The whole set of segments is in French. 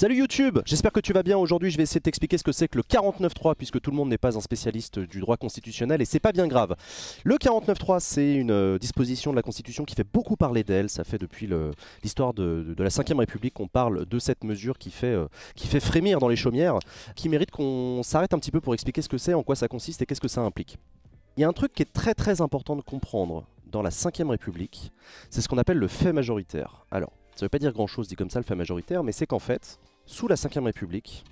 Salut YouTube, j'espère que tu vas bien. Aujourd'hui, je vais essayer de t'expliquer ce que c'est que le 49.3 puisque tout le monde n'est pas un spécialiste du droit constitutionnel et c'est pas bien grave. Le 49.3, c'est une euh, disposition de la Constitution qui fait beaucoup parler d'elle. Ça fait depuis l'histoire de, la 5ème République qu'on parle de cette mesure qui fait, euh, qui fait frémir dans les chaumières, qui mérite qu'on s'arrête un petit peu pour expliquer ce que c'est, en quoi ça consiste et qu'est-ce que ça implique. Il y a un truc qui est très très important de comprendre dans la 5ème République, c'est ce qu'on appelle le fait majoritaire. Alors, ça ne veut pas dire grand chose dit comme ça le fait majoritaire, mais c'est qu'en fait, sous la Ve République,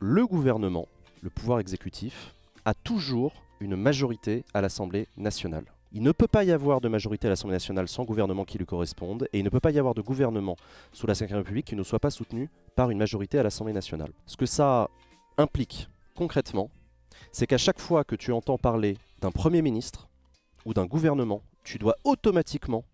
le gouvernement, le pouvoir exécutif, a toujours une majorité à l'Assemblée nationale. Il ne peut pas y avoir de majorité à l'Assemblée nationale sans gouvernement qui lui corresponde, et il ne peut pas y avoir de gouvernement sous la Ve République qui ne soit pas soutenu par une majorité à l'Assemblée nationale. Ce que ça implique concrètement, c'est qu'à chaque fois que tu entends parler d'un Premier ministre ou d'un gouvernement, tu dois automatiquement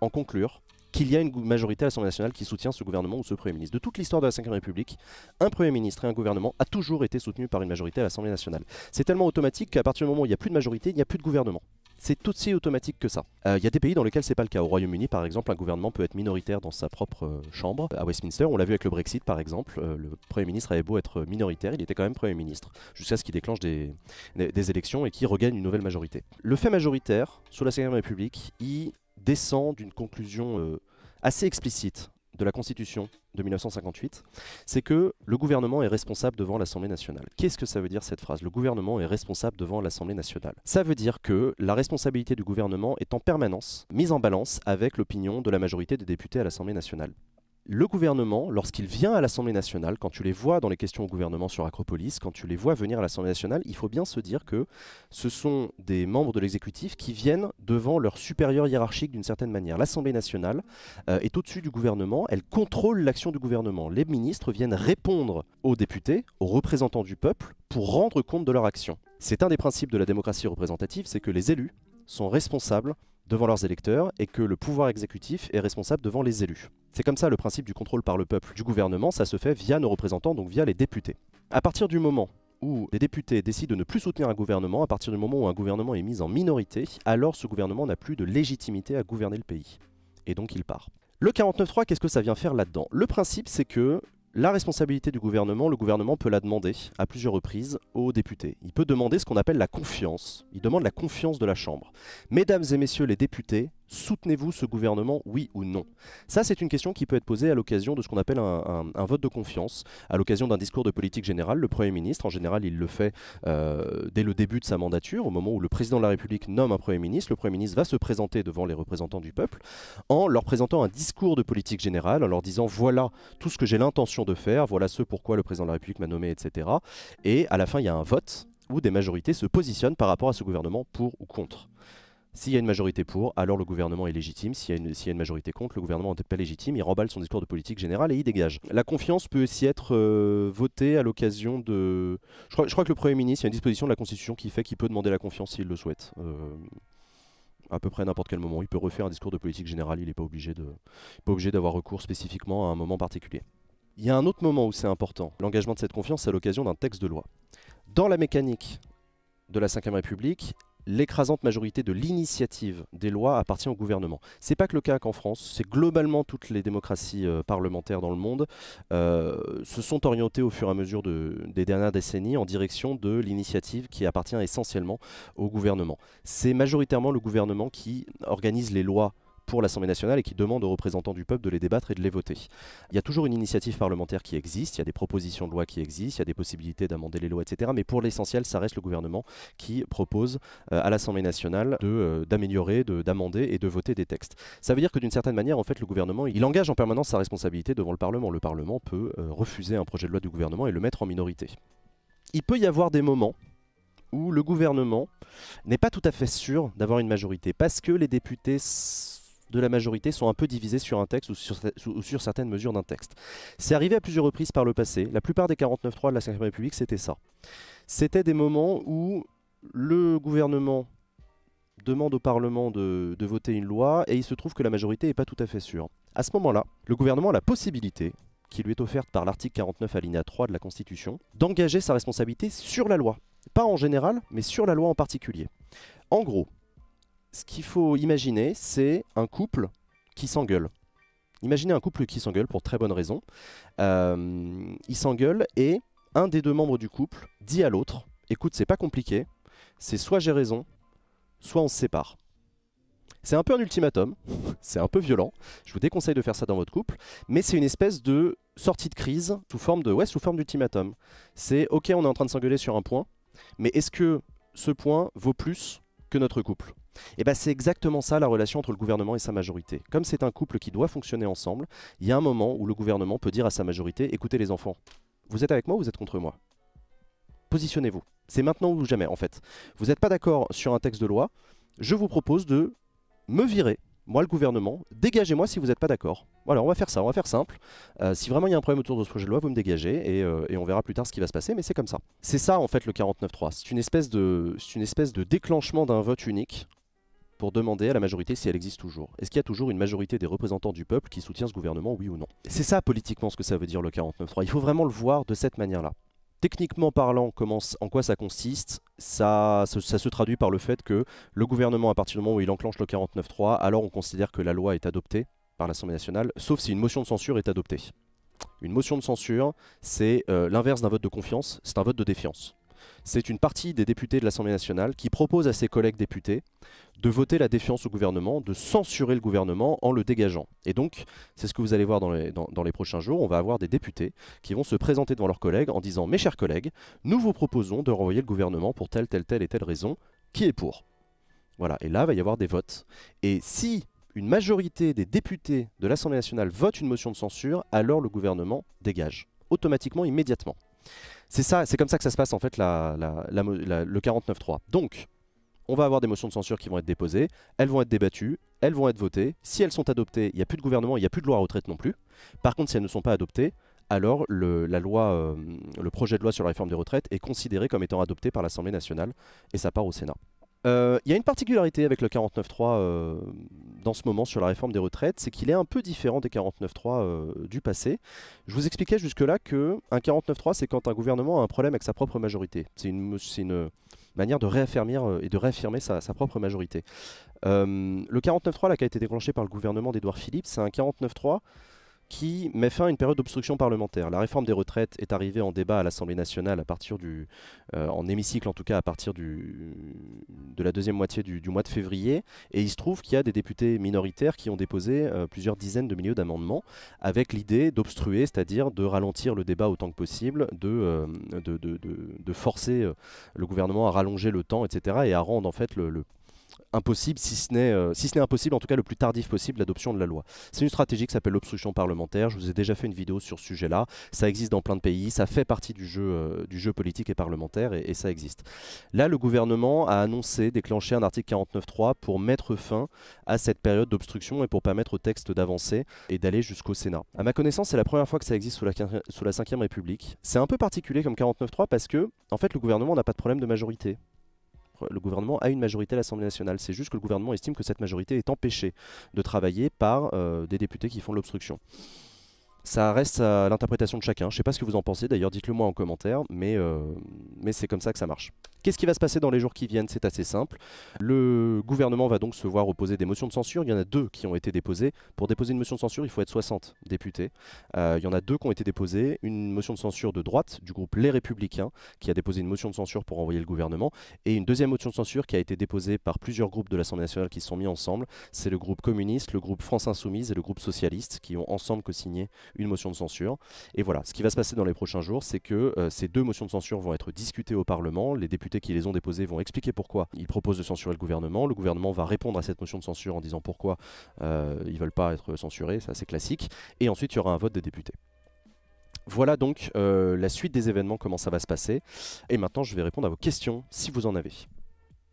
en conclure qu'il y a une majorité à l'Assemblée nationale qui soutient ce gouvernement ou ce Premier ministre. De toute l'histoire de la Ve République, un Premier ministre et un gouvernement a toujours été soutenu par une majorité à l'Assemblée nationale. C'est tellement automatique qu'à partir du moment où il n'y a plus de majorité, il n'y a plus de gouvernement c'est tout aussi automatique que ça. Il euh, y a des pays dans lesquels c'est pas le cas. Au Royaume-Uni, par exemple, un gouvernement peut être minoritaire dans sa propre euh, chambre. À Westminster, on l'a vu avec le Brexit, par exemple, euh, le Premier ministre avait beau être minoritaire, il était quand même Premier ministre, jusqu'à ce qu'il déclenche des, élections et qu'il regagne une nouvelle majorité. Le fait majoritaire, sous la 5 République, il descend d'une conclusion assez explicite de la Constitution de 1958, c'est que le gouvernement est responsable devant l'Assemblée nationale. Qu'est-ce que ça veut dire cette phrase Le gouvernement est responsable devant l'Assemblée nationale. Ça veut dire que la responsabilité du gouvernement est en permanence mise en balance avec l'opinion de la majorité des députés à l'Assemblée nationale le gouvernement, lorsqu'il vient à l'Assemblée nationale, quand tu les vois dans les questions au gouvernement sur Acropolis, quand tu les vois venir à l'Assemblée nationale, il faut bien se dire que ce sont des membres de l'exécutif qui viennent devant leur supérieur hiérarchique d'une certaine manière. L'Assemblée nationale euh, est au-dessus du gouvernement, elle contrôle l'action du gouvernement. Les ministres viennent répondre aux députés, aux représentants du peuple, pour rendre compte de leur action. C'est un des principes de la démocratie représentative, c'est que les élus sont responsables devant leurs électeurs et que le pouvoir exécutif est responsable devant les élus. C'est comme ça le principe du contrôle par le peuple du gouvernement, ça se fait via nos représentants, donc via les députés. À partir du moment où les députés décident de ne plus soutenir un gouvernement, à partir du moment où un gouvernement est mis en minorité, alors ce gouvernement n'a plus de légitimité à gouverner le pays. Et donc il part. Le 49.3, qu'est-ce que ça vient faire là-dedans Le principe, c'est que la responsabilité du gouvernement, le gouvernement peut la demander à plusieurs reprises aux députés. Il peut demander ce qu'on appelle la confiance. Il demande la confiance de la Chambre. Mesdames et messieurs les députés, Soutenez-vous ce gouvernement, oui ou non Ça, c'est une question qui peut être posée à l'occasion de ce qu'on appelle un, vote de confiance, à l'occasion d'un discours de politique générale. Le Premier ministre, en général, il le fait euh, dès le début de sa mandature, au moment où le président de la République nomme un Premier ministre. Le Premier ministre va se présenter devant les représentants du peuple en leur présentant un discours de politique générale, en leur disant voilà tout ce que j'ai l'intention de faire, voilà ce pourquoi le président de la République m'a nommé, etc. Et à la fin, il y a un vote où des majorités se positionnent par rapport à ce gouvernement pour ou contre. S'il y a une majorité pour, alors le gouvernement est légitime. S'il y, a une majorité contre, le gouvernement n'est pas légitime. Il remballe son discours de politique générale et il dégage. La confiance peut aussi être euh, votée à l'occasion de. Je crois, que le Premier ministre, il y a une disposition de la Constitution qui fait qu'il peut demander la confiance s'il le souhaite. Euh, à peu près à n'importe quel moment. Il peut refaire un discours de politique générale. Il n'est pas obligé d'avoir recours spécifiquement à un moment particulier. Il y a un autre moment où c'est important. L'engagement de cette confiance à l'occasion d'un texte de loi. Dans la mécanique de la Ve République, l'écrasante majorité de l'initiative des lois appartient au gouvernement. Ce n'est pas que le cas qu'en France, c'est globalement toutes les démocraties euh, parlementaires dans le monde euh, se sont orientées au fur et à mesure des dernières décennies en direction de l'initiative qui appartient essentiellement au gouvernement. C'est majoritairement le gouvernement qui organise les lois pour l'Assemblée nationale et qui demande aux représentants du peuple de les débattre et de les voter. Il y a toujours une initiative parlementaire qui existe, il y a des propositions de loi qui existent, il y a des possibilités d'amender les lois, etc. Mais pour l'essentiel, ça reste le gouvernement qui propose euh, à l'Assemblée nationale euh, d'améliorer, d'amender et de voter des textes. Ça veut dire que d'une certaine manière, en fait, le gouvernement, il engage en permanence sa responsabilité devant le Parlement. Le Parlement peut euh, refuser un projet de loi du gouvernement et le mettre en minorité. Il peut y avoir des moments où le gouvernement n'est pas tout à fait sûr d'avoir une majorité parce que les députés de la majorité sont un peu divisés sur un texte ou sur, certaines mesures d'un texte. C'est arrivé à plusieurs reprises par le passé. La plupart des 49.3 de la 5 République, c'était ça. C'était des moments où le gouvernement demande au Parlement de, de, voter une loi et il se trouve que la majorité n'est pas tout à fait sûre. À ce moment-là, le gouvernement a la possibilité, qui lui est offerte par l'article 49 alinéa 3 de la Constitution, d'engager sa responsabilité sur la loi. Pas en général, mais sur la loi en particulier. En gros, ce qu'il faut imaginer, c'est un couple qui s'engueule. Imaginez un couple qui s'engueule pour très bonne raison. Euh, il s'engueule et un des deux membres du couple dit à l'autre Écoute, c'est pas compliqué, c'est soit j'ai raison, soit on se sépare. C'est un peu un ultimatum, c'est un peu violent, je vous déconseille de faire ça dans votre couple, mais c'est une espèce de sortie de crise sous forme de ouais, sous forme d'ultimatum. C'est ok, on est en train de s'engueuler sur un point, mais est-ce que ce point vaut plus que notre couple et eh ben c'est exactement ça la relation entre le gouvernement et sa majorité. Comme c'est un couple qui doit fonctionner ensemble, il y a un moment où le gouvernement peut dire à sa majorité écoutez les enfants, vous êtes avec moi ou vous êtes contre moi Positionnez-vous. C'est maintenant ou jamais en fait. Vous n'êtes pas d'accord sur un texte de loi, je vous propose de me virer moi le gouvernement, dégagez-moi si vous n'êtes pas d'accord. Voilà, on va faire ça, on va faire simple. Euh, si vraiment il y a un problème autour de ce projet de loi, vous me dégagez euh, et, on verra plus tard ce qui va se passer, mais c'est comme ça. C'est ça en fait le 49.3, c'est une, espèce une espèce de déclenchement d'un vote unique pour demander à la majorité si elle existe toujours. Est-ce qu'il y a toujours une majorité des représentants du peuple qui soutient ce gouvernement, oui ou non C'est ça politiquement ce que ça veut dire le 49-3. Il faut vraiment le voir de cette manière-là. Techniquement parlant, en quoi ça consiste ça, se traduit par le fait que le gouvernement, à partir du moment où il enclenche le 49-3, alors on considère que la loi est adoptée par l'Assemblée nationale, sauf si une motion de censure est adoptée. Une motion de censure, c'est euh, l'inverse d'un vote de confiance, c'est un vote de défiance c'est une partie des députés de l'Assemblée nationale qui propose à ses collègues députés de voter la défiance au gouvernement, de censurer le gouvernement en le dégageant. Et donc, c'est ce que vous allez voir dans les, prochains jours, on va avoir des députés qui vont se présenter devant leurs collègues en disant « Mes chers collègues, nous vous proposons de renvoyer le gouvernement pour telle, telle, telle et telle raison. Qui est pour ?» Voilà, et là, il va y avoir des votes. Et si une majorité des députés de l'Assemblée nationale vote une motion de censure, alors le gouvernement dégage, automatiquement, immédiatement. C'est ça, c'est comme ça que ça se passe en fait le 49-3. Donc, on va avoir des motions de censure qui vont être déposées, elles vont être débattues, elles vont être votées. Si elles sont adoptées, il n'y a plus de gouvernement, il n'y a plus de loi à retraite non plus. Par contre, si elles ne sont pas adoptées, alors le, la loi, euh, le projet de loi sur la réforme des retraites est considéré comme étant adopté par l'Assemblée nationale et ça part au Sénat. Euh, il y a une particularité avec le 49.3 3 euh, dans ce moment sur la réforme des retraites, c'est qu'il est un peu différent des 49-3 euh, du passé. Je vous expliquais jusque-là qu'un 49.3, c'est quand un gouvernement a un problème avec sa propre majorité. C'est une, manière de réaffirmer et de réaffirmer sa, propre majorité. le 49.3 qui a été déclenché par le gouvernement d'Edouard Philippe, c'est un 49-3 qui met fin à une période d'obstruction parlementaire. La réforme des retraites est arrivée en débat à l'Assemblée nationale à partir du, euh, en hémicycle en tout cas, à partir du, de la deuxième moitié du, mois de février. Et il se trouve qu'il y a des députés minoritaires qui ont déposé euh, plusieurs dizaines de milliers d'amendements avec l'idée d'obstruer, c'est-à-dire de ralentir le débat autant que possible, de, euh, de, forcer le gouvernement à rallonger le temps, etc. et à rendre en fait le impossible, euh, si ce n'est impossible, en tout cas le plus tardif possible, l'adoption de la loi. C'est une stratégie qui s'appelle l'obstruction parlementaire. Je vous ai déjà fait une vidéo sur ce sujet-là. Ça existe dans plein de pays, ça fait partie du jeu, euh, politique et parlementaire et, ça existe. Là, le gouvernement a annoncé déclencher un article 49.3 pour mettre fin à cette période d'obstruction et pour permettre au texte d'avancer et d'aller jusqu'au Sénat. À ma connaissance, c'est la première fois que ça existe sous la, sous la République. C'est un peu particulier comme 49.3 parce que, en fait, le gouvernement n'a pas de problème de majorité le gouvernement a une majorité à l'Assemblée nationale. C'est juste que le gouvernement estime que cette majorité est empêchée de travailler par euh, des députés qui font l'obstruction ça reste à l'interprétation de chacun. Je sais pas ce que vous en pensez, d'ailleurs dites-le moi en commentaire, mais, euh, c'est comme ça que ça marche. Qu'est-ce qui va se passer dans les jours qui viennent C'est assez simple. Le gouvernement va donc se voir opposer des motions de censure. Il y en a deux qui ont été déposées. Pour déposer une motion de censure, il faut être 60 députés. Euh, il y en a deux qui ont été déposées. Une motion de censure de droite, du groupe Les Républicains, qui a déposé une motion de censure pour envoyer le gouvernement. Et une deuxième motion de censure qui a été déposée par plusieurs groupes de l'Assemblée nationale qui se sont mis ensemble. C'est le groupe communiste, le groupe France Insoumise et le groupe socialiste qui ont ensemble co-signé une motion de censure. Et voilà, ce qui va se passer dans les prochains jours, c'est que euh, ces deux motions de censure vont être discutées au Parlement. Les députés qui les ont déposées vont expliquer pourquoi ils proposent de censurer le gouvernement. Le gouvernement va répondre à cette motion de censure en disant pourquoi euh, ils ne veulent pas être censurés, ça c'est classique. Et ensuite, il y aura un vote des députés. Voilà donc euh, la suite des événements, comment ça va se passer. Et maintenant, je vais répondre à vos questions si vous en avez.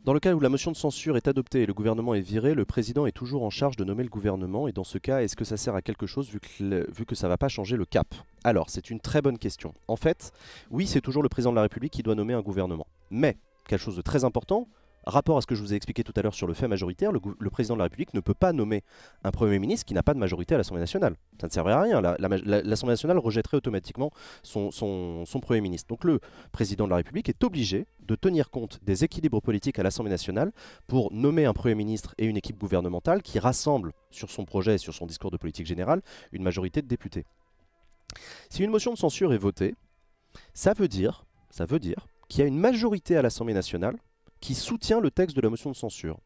Dans le cas où la motion de censure est adoptée et le gouvernement est viré, le président est toujours en charge de nommer le gouvernement et dans ce cas, est-ce que ça sert à quelque chose vu que, vu que ça ne va pas changer le cap Alors, c'est une très bonne question. En fait, oui, c'est toujours le président de la République qui doit nommer un gouvernement. Mais, quelque chose de très important, rapport à ce que je vous ai expliqué tout à l'heure sur le fait majoritaire, le, président de la République ne peut pas nommer un Premier ministre qui n'a pas de majorité à l'Assemblée nationale. Ça ne servirait à rien. L'Assemblée nationale rejetterait automatiquement son, Premier ministre. Donc le président de la République est obligé de tenir compte des équilibres politiques à l'Assemblée nationale pour nommer un Premier ministre et une équipe gouvernementale qui rassemble sur son projet et sur son discours de politique générale une majorité de députés. Si une motion de censure est votée, ça veut dire, ça veut dire qu'il y a une majorité à l'Assemblée nationale qui soutient le texte de la motion de censure.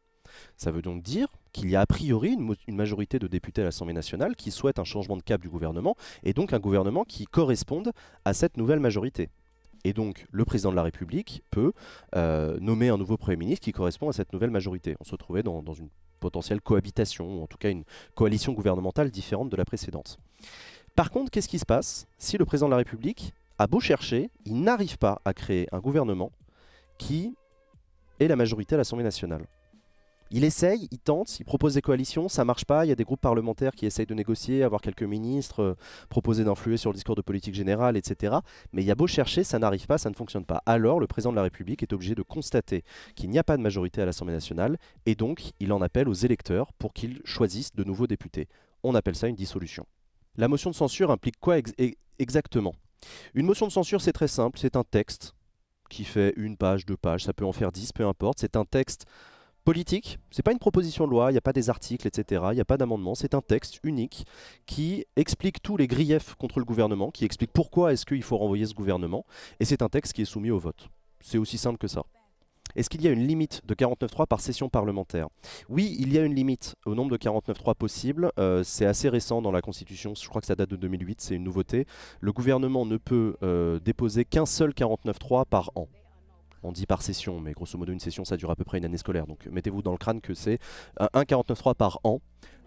Ça veut donc dire qu'il y a a priori une, majorité de députés à l'Assemblée nationale qui souhaitent un changement de cap du gouvernement, et donc un gouvernement qui corresponde à cette nouvelle majorité. Et donc, le président de la République peut euh, nommer un nouveau Premier ministre qui correspond à cette nouvelle majorité. On se trouvait dans, dans, une potentielle cohabitation, ou en tout cas une coalition gouvernementale différente de la précédente. Par contre, qu'est-ce qui se passe si le président de la République a beau chercher, il n'arrive pas à créer un gouvernement qui la majorité à l'Assemblée nationale. Il essaye, il tente, il propose des coalitions, ça marche pas, il y a des groupes parlementaires qui essayent de négocier, avoir quelques ministres, euh, proposer d'influer sur le discours de politique générale, etc. Mais il y a beau chercher, ça n'arrive pas, ça ne fonctionne pas. Alors le président de la République est obligé de constater qu'il n'y a pas de majorité à l'Assemblée nationale, et donc il en appelle aux électeurs pour qu'ils choisissent de nouveaux députés. On appelle ça une dissolution. La motion de censure implique quoi e-, exactement Une motion de censure, c'est très simple, c'est un texte qui fait une page, deux pages, ça peut en faire dix, peu importe. C'est un texte politique, c'est pas une proposition de loi, il n'y a pas des articles, etc., il n'y a pas d'amendement, c'est un texte unique qui explique tous les griefs contre le gouvernement, qui explique pourquoi est-ce qu'il faut renvoyer ce gouvernement, et c'est un texte qui est soumis au vote. C'est aussi simple que ça. Est-ce qu'il y a une limite de 49.3 par session parlementaire Oui, il y a une limite au nombre de 49.3 possibles. Euh, c'est assez récent dans la Constitution, je crois que ça date de 2008, c'est une nouveauté. Le gouvernement ne peut euh, déposer qu'un seul 49.3 par an on dit par session, mais grosso modo une session ça dure à peu près une année scolaire. Donc mettez-vous dans le crâne que c'est euh, un 49.3 par an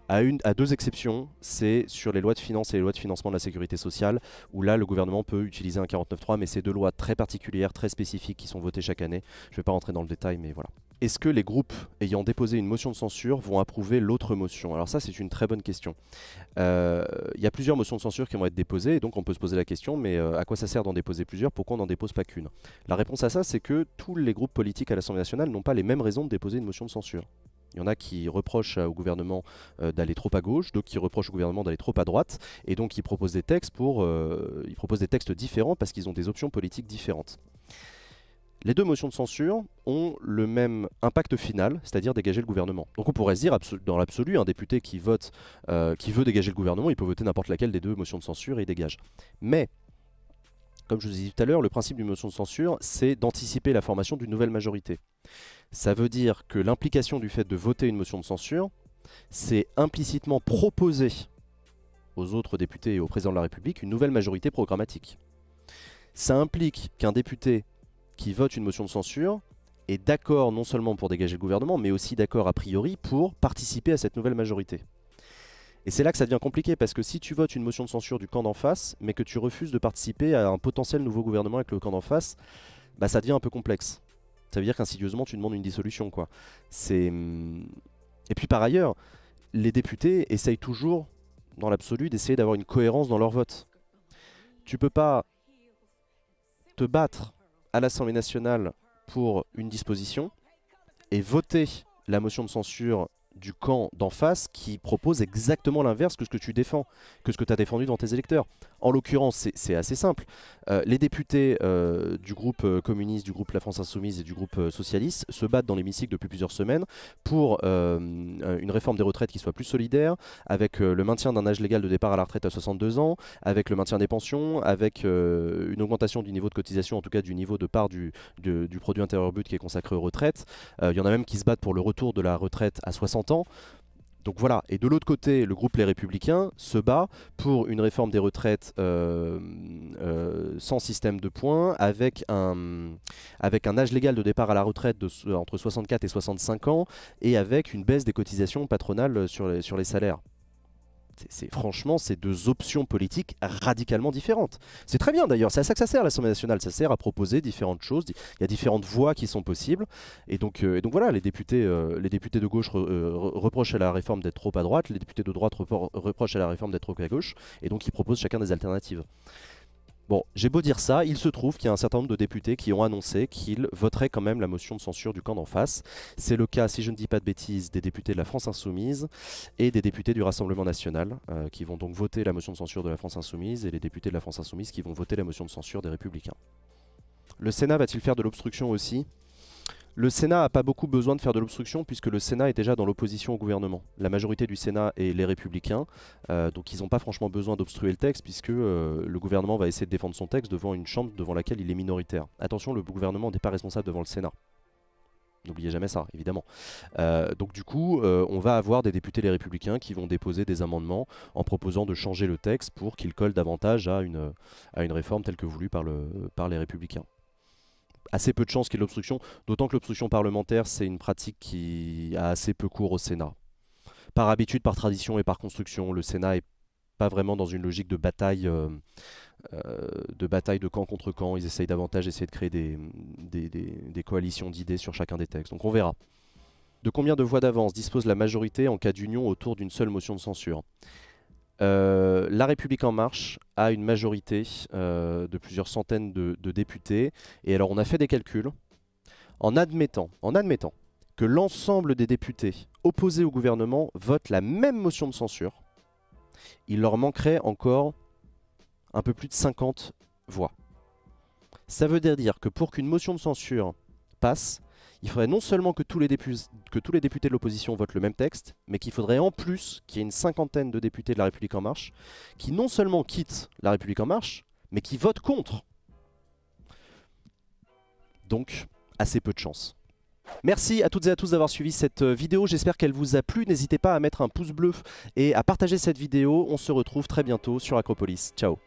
à, une, à deux exceptions, c'est sur les lois de finances et les lois de financement de la sécurité sociale, où là le gouvernement peut utiliser un 49.3, mais c'est deux lois très particulières, très spécifiques qui sont votées chaque année. Je ne vais pas rentrer dans le détail, mais voilà. Est-ce que les groupes ayant déposé une motion de censure vont approuver l'autre motion Alors ça, c'est une très bonne question. Euh, il y a plusieurs motions de censure qui vont être déposées, et donc on peut se poser la question, mais euh, à quoi ça sert d'en déposer plusieurs Pourquoi on n'en dépose pas qu'une La réponse à ça, c'est que tous les groupes politiques à l'Assemblée nationale n'ont pas les mêmes raisons de déposer une motion de censure. Il y en a qui reprochent au gouvernement euh, d'aller trop à gauche, d'autres qui reprochent au gouvernement d'aller trop à droite, et donc euh, ils proposent des textes différents parce qu'ils ont des options politiques différentes. Les deux motions de censure ont le même impact final, c'est-à-dire dégager le gouvernement. Donc on pourrait se dire, dans l'absolu, un député qui vote, euh, qui veut dégager le gouvernement, il peut voter n'importe laquelle des deux motions de censure et il dégage. Mais comme je vous ai dit tout à l'heure, le principe d'une motion de censure, c'est d'anticiper la formation d'une nouvelle majorité. Ça veut dire que l'implication du fait de voter une motion de censure, c'est implicitement proposer aux autres députés et au président de la République une nouvelle majorité programmatique. Ça implique qu'un député qui vote une motion de censure est d'accord non seulement pour dégager le gouvernement, mais aussi d'accord a priori pour participer à cette nouvelle majorité. Et c'est là que ça devient compliqué, parce que si tu votes une motion de censure du camp d'en face, mais que tu refuses de participer à un potentiel nouveau gouvernement avec le camp d'en face, bah ça devient un peu complexe. Ça veut dire qu'insidieusement, tu demandes une dissolution, quoi. C'est... Hum, et puis par ailleurs, les députés essayent toujours, dans l'absolu, d'essayer d'avoir une cohérence dans leur vote. Tu peux pas te battre à l'Assemblée nationale pour une disposition et voter la motion de censure du camp d'en face qui propose exactement l'inverse que ce que tu défends, que ce que tu as défendu dans tes électeurs. En l'occurrence, c'est assez simple. Euh, les députés euh, du groupe euh, communiste, du groupe La France Insoumise et du groupe socialiste se battent dans l'hémicycle depuis plusieurs semaines pour une réforme des retraites qui soit plus solidaire, avec le maintien d'un âge légal de départ à la retraite à 62 ans, avec le maintien des pensions, avec une augmentation du niveau de cotisation, en tout cas du niveau de part du, du, produit intérieur but qui est consacré aux retraites. Il y en a même qui se battent pour le retour de la retraite à 60 donc voilà, et de l'autre côté, le groupe Les Républicains se bat pour une réforme des retraites euh, euh, sans système de points, avec un, avec un âge légal de départ à la retraite de, entre 64 et 65 ans, et avec une baisse des cotisations patronales sur sur les salaires c'est franchement ces deux options politiques radicalement différentes. C'est très bien d'ailleurs, c'est à ça que ça sert l'Assemblée nationale, ça sert à proposer différentes choses, il y a différentes voies qui sont possibles. Et donc, euh, voilà, les députés, euh, les députés de gauche euh, reprochent à la réforme d'être trop à droite, les députés de droite reprochent à la réforme d'être trop à gauche, et donc ils proposent chacun des alternatives. Bon, j'ai beau dire ça, il se trouve qu'il y a un certain nombre de députés qui ont annoncé qu'ils voteraient quand même la motion de censure du camp d'en face. C'est le cas, si je ne dis pas de bêtises, des députés de la France Insoumise et des députés du Rassemblement National, euh, qui vont donc voter la motion de censure de la France Insoumise, et les députés de la France Insoumise qui vont voter la motion de censure des Républicains. Le Sénat va-t-il faire de l'obstruction aussi le Sénat n'a pas beaucoup besoin de faire de l'obstruction puisque le Sénat est déjà dans l'opposition au gouvernement. La majorité du Sénat est les républicains, euh, donc ils n'ont pas franchement besoin d'obstruer le texte puisque euh, le gouvernement va essayer de défendre son texte devant une chambre devant laquelle il est minoritaire. Attention, le gouvernement n'est pas responsable devant le Sénat. N'oubliez jamais ça, évidemment. Euh, donc du coup, on va avoir des députés les républicains qui vont déposer des amendements en proposant de changer le texte pour qu'il colle davantage à une, à une réforme telle que voulue par, le, par les républicains assez peu de chances qu'il y ait l'obstruction, d'autant que l'obstruction parlementaire, c'est une pratique qui a assez peu cours au Sénat. Par habitude, par tradition et par construction, le Sénat n'est pas vraiment dans une logique de bataille, euh, euh, de bataille de camp contre camp. Ils essayent davantage d'essayer de créer des, des coalitions d'idées sur chacun des textes. Donc on verra. De combien de voix d'avance dispose la majorité en cas d'union autour d'une seule motion de censure euh, la République en marche a une majorité euh, de plusieurs centaines de, députés. Et alors on a fait des calculs en admettant, en admettant que l'ensemble des députés opposés au gouvernement votent la même motion de censure, il leur manquerait encore un peu plus de 50 voix. Ça veut dire que pour qu'une motion de censure passe, il faudrait non seulement que tous les, députés de l'opposition votent le même texte, mais qu'il faudrait en plus qu'il y ait une cinquantaine de députés de La République En Marche qui non seulement quittent La République En Marche, mais qui votent contre. Donc, assez peu de chance. Merci à toutes et à tous d'avoir suivi cette euh, vidéo, j'espère qu'elle vous a plu, n'hésitez pas à mettre un pouce bleu et à partager cette vidéo, on se retrouve très bientôt sur Acropolis, ciao